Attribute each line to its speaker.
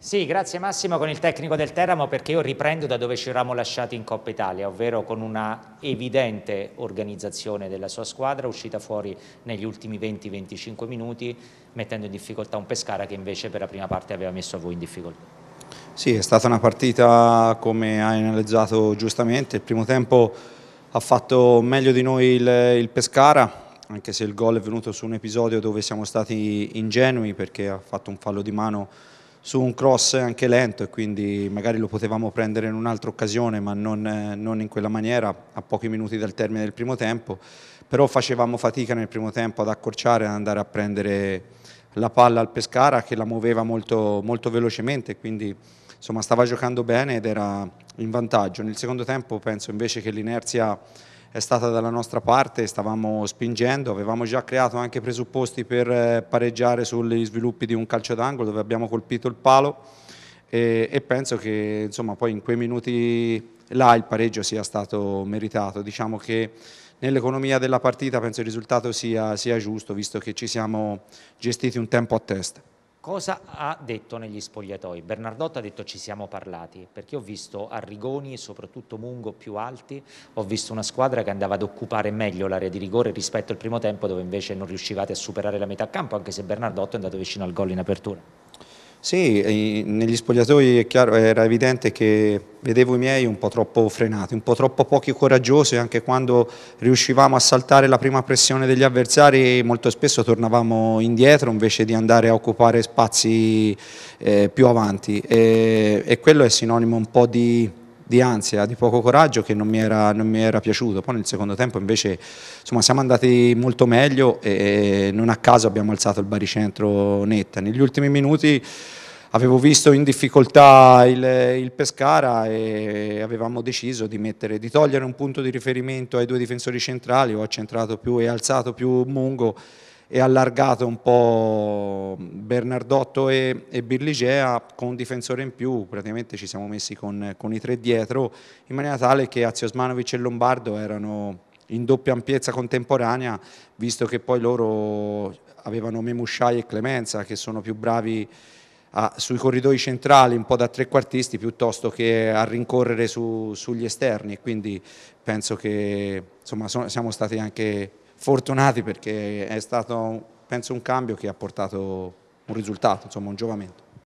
Speaker 1: Sì, grazie Massimo con il tecnico del Teramo perché io riprendo da dove ci eravamo lasciati in Coppa Italia, ovvero con una evidente organizzazione della sua squadra uscita fuori negli ultimi 20-25 minuti mettendo in difficoltà un Pescara che invece per la prima parte aveva messo a voi in difficoltà.
Speaker 2: Sì, è stata una partita come hai analizzato giustamente, il primo tempo ha fatto meglio di noi il, il Pescara, anche se il gol è venuto su un episodio dove siamo stati ingenui perché ha fatto un fallo di mano su un cross anche lento e quindi magari lo potevamo prendere in un'altra occasione ma non, eh, non, in quella maniera a pochi minuti dal termine del primo tempo però facevamo fatica nel primo tempo ad accorciare ad andare a prendere la palla al Pescara che la muoveva molto, molto velocemente quindi insomma stava giocando bene ed era in vantaggio nel secondo tempo penso invece che l'inerzia è stata dalla nostra parte, stavamo spingendo, avevamo già creato anche presupposti per eh, pareggiare sugli sviluppi di un calcio d'angolo dove abbiamo colpito il palo e, e penso che insomma, poi in quei minuti là il pareggio sia stato meritato. Diciamo che nell'economia della partita penso il risultato sia, sia giusto visto che ci siamo gestiti un tempo a testa
Speaker 1: cosa ha detto negli spogliatoi? Bernardotto ha detto ci siamo parlati, perché ho visto Arrigoni e soprattutto Mungo più alti, ho visto una squadra che andava ad occupare meglio l'area di rigore rispetto al primo tempo dove invece non riuscivate a superare la metà campo, anche se Bernardotto è andato vicino al gol in apertura.
Speaker 2: Sì, negli spogliatoi è chiaro, era evidente che vedevo i miei un po' troppo frenati, un po' troppo pochi coraggiosi, anche quando riuscivamo a saltare la prima pressione degli avversari molto spesso tornavamo indietro invece di andare a occupare spazi eh, più avanti e, e quello è sinonimo un po' di di ansia, di poco coraggio che non mi, era, non mi era, piaciuto. Poi nel secondo tempo invece insomma, siamo andati molto meglio e non a caso abbiamo alzato il baricentro netta. Negli ultimi minuti avevo visto in difficoltà il, il Pescara e avevamo deciso di, mettere, di, togliere un punto di riferimento ai due difensori centrali, ho accentrato più e alzato più Mungo e allargato un po' Bernardotto e, e Birligea con un difensore in più, praticamente ci siamo messi con, con i tre dietro in maniera tale che Azio Osmanovic e Lombardo erano in doppia ampiezza contemporanea visto che poi loro avevano Memusciai e Clemenza che sono più bravi a, sui corridoi centrali un po' da trequartisti piuttosto che a rincorrere su, sugli esterni quindi penso che insomma, sono, siamo stati anche fortunati perché è stato penso un cambio che ha portato un risultato, insomma un giovamento.